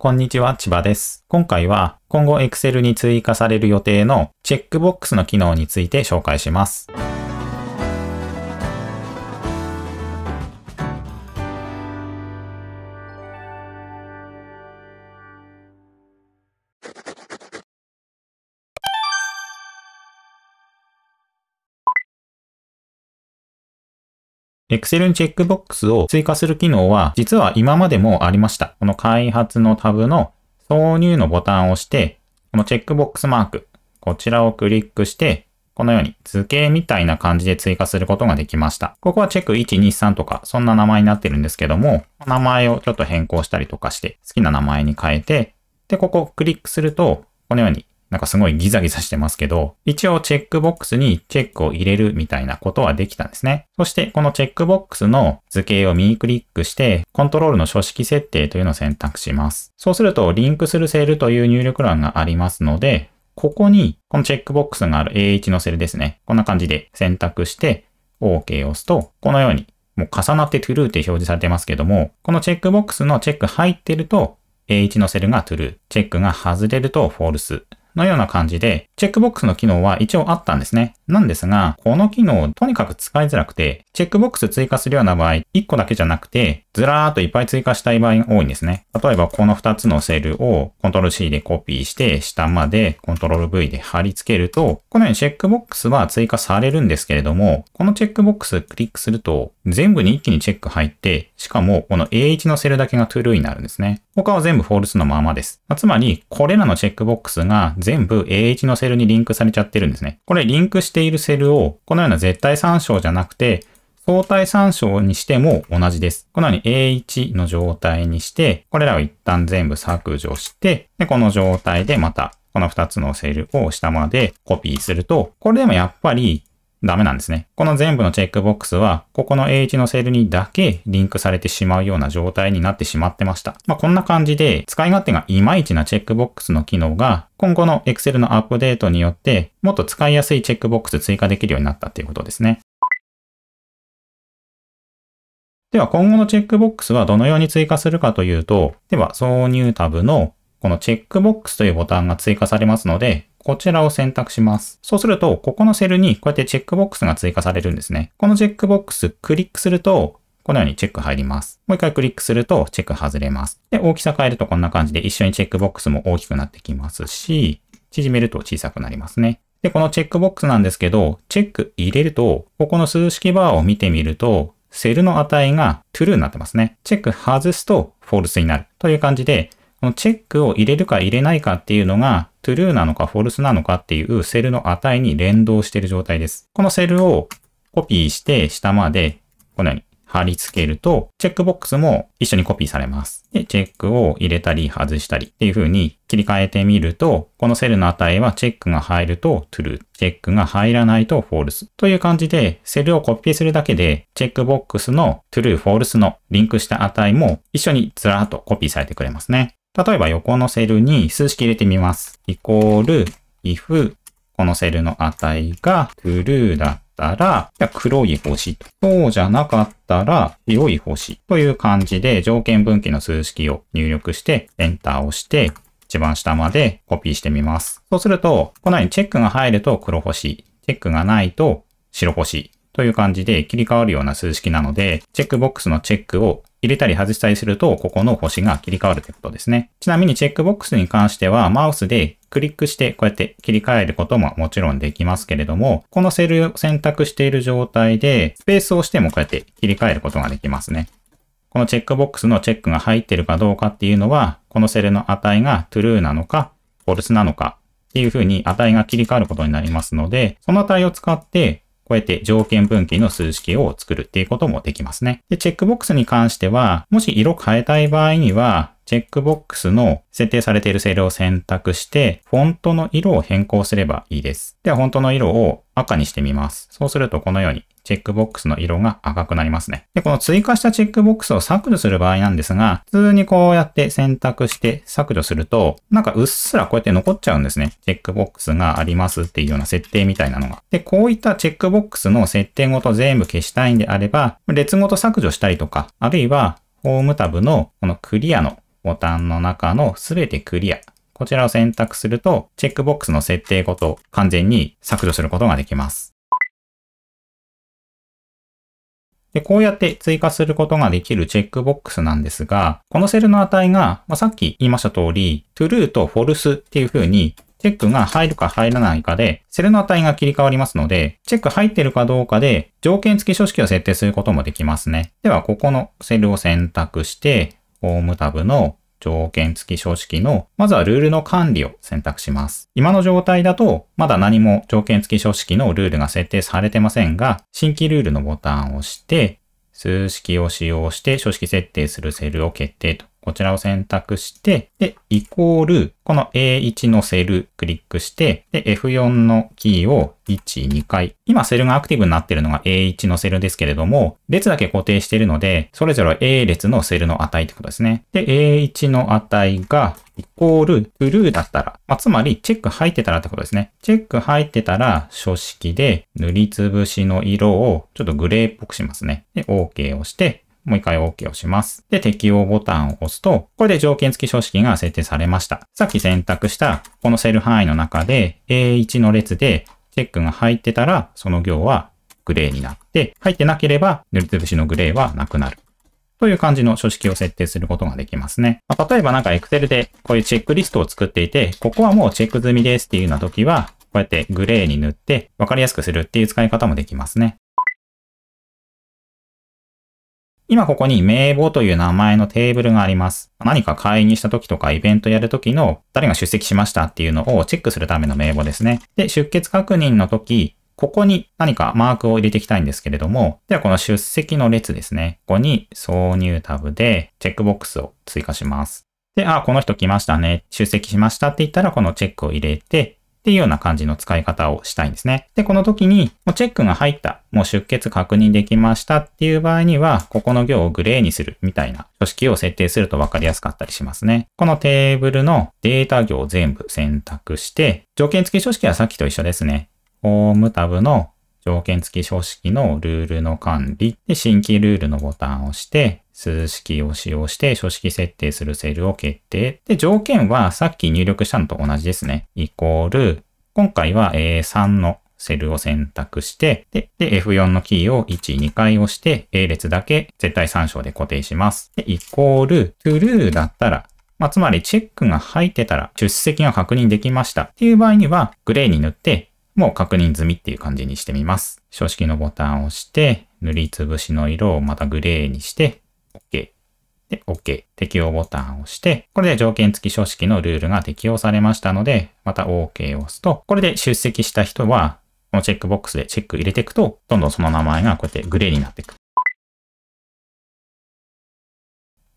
こんにちは、千葉です。今回は今後 Excel に追加される予定のチェックボックスの機能について紹介します。Excel にチェックボックスを追加する機能は実は今までもありました。この開発のタブの挿入のボタンを押して、このチェックボックスマーク、こちらをクリックして、このように図形みたいな感じで追加することができました。ここはチェック123とか、そんな名前になってるんですけども、名前をちょっと変更したりとかして、好きな名前に変えて、で、ここをクリックすると、このようになんかすごいギザギザしてますけど、一応チェックボックスにチェックを入れるみたいなことはできたんですね。そしてこのチェックボックスの図形を右クリックして、コントロールの書式設定というのを選択します。そうすると、リンクするセールという入力欄がありますので、ここに、このチェックボックスがある A1 のセルですね。こんな感じで選択して、OK を押すと、このように、もう重なって True って表示されてますけども、このチェックボックスのチェック入ってると、A1 のセルが True、チェックが外れると False、のような感じで、チェックボックスの機能は一応あったんですね。なんですが、この機能とにかく使いづらくて、チェックボックス追加するような場合、1個だけじゃなくて、ずらーっといっぱい追加したい場合が多いんですね。例えばこの2つのセルを Ctrl+C でコピーして、下まで Ctrl+V で貼り付けると、このようにチェックボックスは追加されるんですけれども、このチェックボックスクリックすると、全部に一気にチェック入って、しかもこの A1 のセルだけが True になるんですね。他は全部 False のままです。つまり、これらのチェックボックスが全部 A1 のセルにリンクされちゃってるんですね。これリンクしてているセルを、このような絶対参照じゃなくて、相対参照にしても同じです。このように A1 の状態にして、これらを一旦全部削除して、で、この状態でまたこの2つのセルを下までコピーすると、これでもやっぱりダメなんですね。この全部のチェックボックスは、ここの A1 のセルにだけリンクされてしまうような状態になってしまってました。まあ、こんな感じで、使い勝手がいまいちなチェックボックスの機能が、今後の Excel のアップデートによって、もっと使いやすいチェックボックス追加できるようになったっていうことですね。では、今後のチェックボックスはどのように追加するかというと、では、挿入タブのこのチェックボックスというボタンが追加されますので、こちらを選択します。そうすると、ここのセルにこうやってチェックボックスが追加されるんですね。このチェックボックスクリックすると、このようにチェック入ります。もう一回クリックするとチェック外れます。で、大きさ変えるとこんな感じで一緒にチェックボックスも大きくなってきますし、縮めると小さくなりますね。で、このチェックボックスなんですけど、チェック入れると、ここの数式バーを見てみると、セルの値が true になってますね。チェック外すと false になるという感じで、このチェックを入れるか入れないかっていうのが true なのか false なのかっていうセルの値に連動している状態です。このセルをコピーして下までこのように貼り付けると、チェックボックスも一緒にコピーされます。で、チェックを入れたり外したりっていう風に切り替えてみると、このセルの値はチェックが入ると true、チェックが入らないと false という感じで、セルをコピーするだけで、チェックボックスの true、false のリンクした値も一緒にずらーっとコピーされてくれますね。例えば横のセルに数式入れてみます。イコール、if、このセルの値が true だったら、じゃ黒い星と。そうじゃなかったら、良い星という感じで条件分岐の数式を入力して、エンターを押して、一番下までコピーしてみます。そうすると、このようにチェックが入ると黒星、チェックがないと白星という感じで切り替わるような数式なので、チェックボックスのチェックを入れたり外したりすると、ここの星が切り替わるということですね。ちなみにチェックボックスに関しては、マウスでクリックしてこうやって切り替えることももちろんできますけれども、このセルを選択している状態で、スペースをしてもこうやって切り替えることができますね。このチェックボックスのチェックが入ってるかどうかっていうのは、このセルの値が true なのか、false なのかっていうふうに値が切り替わることになりますので、その値を使ってこうやって条件分岐の数式を作るっていうこともできますね。で、チェックボックスに関しては、もし色変えたい場合には、チェックボックスの設定されているセルを選択して、フォントの色を変更すればいいです。では、フォントの色を赤にしてみます。そうするとこのようにチェックボックスの色が赤くなりますね。で、この追加したチェックボックスを削除する場合なんですが、普通にこうやって選択して削除すると、なんかうっすらこうやって残っちゃうんですね。チェックボックスがありますっていうような設定みたいなのが。で、こういったチェックボックスの設定ごと全部消したいんであれば、列ごと削除したりとか、あるいは、ホームタブのこのクリアのボタンの中のすべてクリアこちらを選択すると、チェックボックスの設定ごと完全に削除することができます。で、こうやって追加することができるチェックボックスなんですが、このセルの値が、まあ、さっき言いました通り、true と false っていう風に、チェックが入るか入らないかで、セルの値が切り替わりますので、チェック入ってるかどうかで、条件付き書式を設定することもできますね。では、ここのセルを選択して、ホームタブの条件付き書式の、まずはルールの管理を選択します。今の状態だと、まだ何も条件付き書式のルールが設定されてませんが、新規ルールのボタンを押して、数式を使用して、書式設定するセルを決定とこちらを選択して、で、イコール、この A1 のセルクリックして、で、F4 のキーを1、2回。今セルがアクティブになっているのが A1 のセルですけれども、列だけ固定しているので、それぞれ A 列のセルの値ってことですね。で、A1 の値が、イコール、ブルーだったら、まあ、つまり、チェック入ってたらってことですね。チェック入ってたら、書式で、塗りつぶしの色を、ちょっとグレーっぽくしますね。で、OK をして、もう一回 OK をします。で、適用ボタンを押すと、これで条件付き書式が設定されました。さっき選択したこのセル範囲の中で A1 の列でチェックが入ってたら、その行はグレーになって、入ってなければ塗りつぶしのグレーはなくなる。という感じの書式を設定することができますね。まあ、例えばなんか Excel でこういうチェックリストを作っていて、ここはもうチェック済みですっていうような時は、こうやってグレーに塗って分かりやすくするっていう使い方もできますね。今ここに名簿という名前のテーブルがあります。何か会議した時とかイベントやる時の誰が出席しましたっていうのをチェックするための名簿ですね。で、出欠確認の時、ここに何かマークを入れていきたいんですけれども、ではこの出席の列ですね。ここに挿入タブでチェックボックスを追加します。で、あ、この人来ましたね。出席しましたって言ったらこのチェックを入れて、っていうような感じの使い方をしたいんですね。で、この時に、もうチェックが入った、もう出血確認できましたっていう場合には、ここの行をグレーにするみたいな書式を設定すると分かりやすかったりしますね。このテーブルのデータ行を全部選択して、条件付き書式はさっきと一緒ですね。ホームタブの条件付き書式のルールの管理で、新規ルールのボタンを押して、数式を使用して書式設定するセルを決定。で、条件はさっき入力したのと同じですね。イコール、今回は A3 のセルを選択して、で、で F4 のキーを1、2回押して、A 列だけ絶対参照で固定します。で、イコール、true だったら、まあ、つまりチェックが入ってたら出席が確認できましたっていう場合には、グレーに塗ってもう確認済みっていう感じにしてみます。書式のボタンを押して、塗りつぶしの色をまたグレーにして、OK。で、OK。適用ボタンを押して、これで条件付き書式のルールが適用されましたので、また OK を押すと、これで出席した人は、このチェックボックスでチェック入れていくと、どんどんその名前がこうやってグレーになっていく。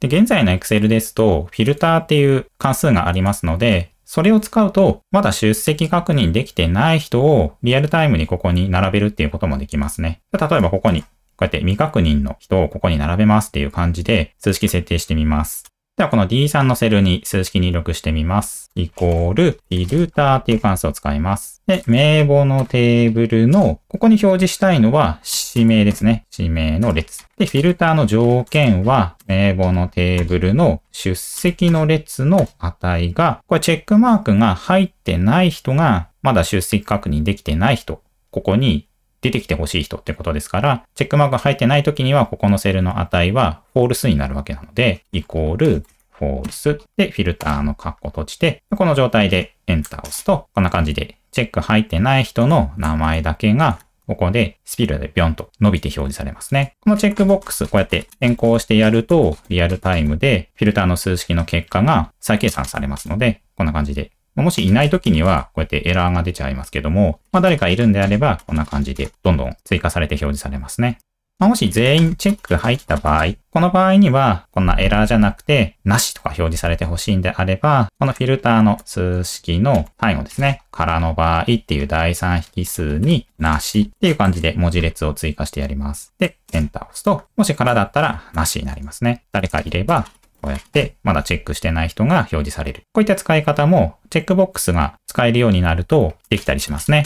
で、現在の Excel ですと、フィルターっていう関数がありますので、それを使うと、まだ出席確認できてない人をリアルタイムにここに並べるっていうこともできますね。例えばここに、こうやって未確認の人をここに並べますっていう感じで数式設定してみます。では、この D3 のセルに数式入力してみます。イコール、フィルターっていう関数を使います。で、名簿のテーブルの、ここに表示したいのは、指名ですね。指名の列。で、フィルターの条件は、名簿のテーブルの出席の列の値が、これチェックマークが入ってない人が、まだ出席確認できてない人、ここに出てきてほしい人ってことですから、チェックマークが入ってない時には、ここのセルの値は false になるわけなので、イコールフォー s e でフィルターの括弧閉じて、この状態でエンターを押すと、こんな感じで、チェック入ってない人の名前だけがここでスピードでビョンと伸びて表示されますね。このチェックボックス、こうやって変更してやると、リアルタイムでフィルターの数式の結果が再計算されますので、こんな感じでもしいない時には、こうやってエラーが出ちゃいますけども、まあ、誰かいるんであれば、こんな感じで、どんどん追加されて表示されますね。まあ、もし全員チェック入った場合、この場合には、こんなエラーじゃなくて、なしとか表示されてほしいんであれば、このフィルターの数式の位をですね、空の場合っていう第三引数に、なしっていう感じで文字列を追加してやります。で、エンターを押すと、もし空だったら、なしになりますね。誰かいれば、こうやって、まだチェックしてない人が表示される。こういった使い方も、チェックボックスが使えるようになるとできたりしますね。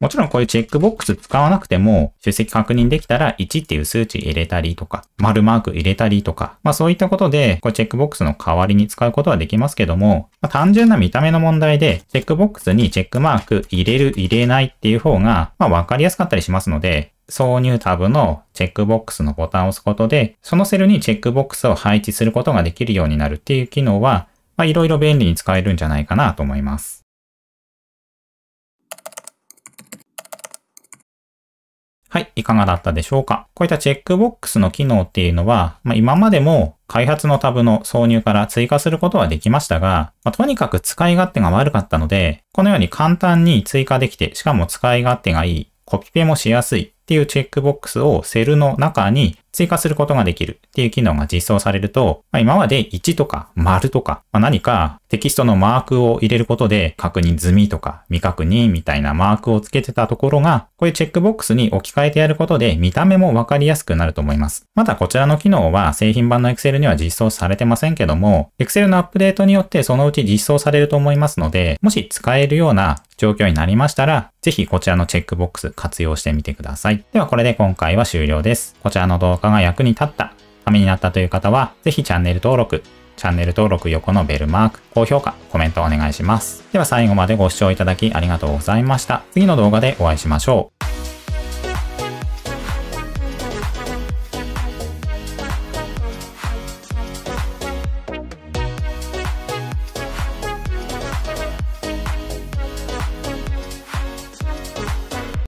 もちろんこういうチェックボックス使わなくても、出席確認できたら1っていう数値入れたりとか、丸マーク入れたりとか、まあそういったことで、こうチェックボックスの代わりに使うことはできますけども、まあ、単純な見た目の問題で、チェックボックスにチェックマーク入れる、入れないっていう方が、まあわかりやすかったりしますので、挿入タブのチェックボックスのボタンを押すことで、そのセルにチェックボックスを配置することができるようになるっていう機能は、まあ、いろいろ便利に使えるんじゃないかなと思います。はい、いかがだったでしょうかこういったチェックボックスの機能っていうのは、まあ、今までも開発のタブの挿入から追加することはできましたが、まあ、とにかく使い勝手が悪かったので、このように簡単に追加できて、しかも使い勝手がいい、コピペもしやすい、っていうチェックボックスをセルの中に追加することができるっていう機能が実装されると、まあ、今まで1とか丸とか、まあ、何かテキストのマークを入れることで確認済みとか未確認みたいなマークをつけてたところが、こういうチェックボックスに置き換えてやることで見た目もわかりやすくなると思います。まだこちらの機能は製品版の Excel には実装されてませんけども、Excel のアップデートによってそのうち実装されると思いますので、もし使えるような状況になりましたら、ぜひこちらのチェックボックス活用してみてください。ではこれで今回は終了です。こちらの動画かが役に立った、ためになったという方は、ぜひチャンネル登録、チャンネル登録横のベルマーク、高評価、コメントお願いします。では最後までご視聴いただきありがとうございました。次の動画でお会いしましょう。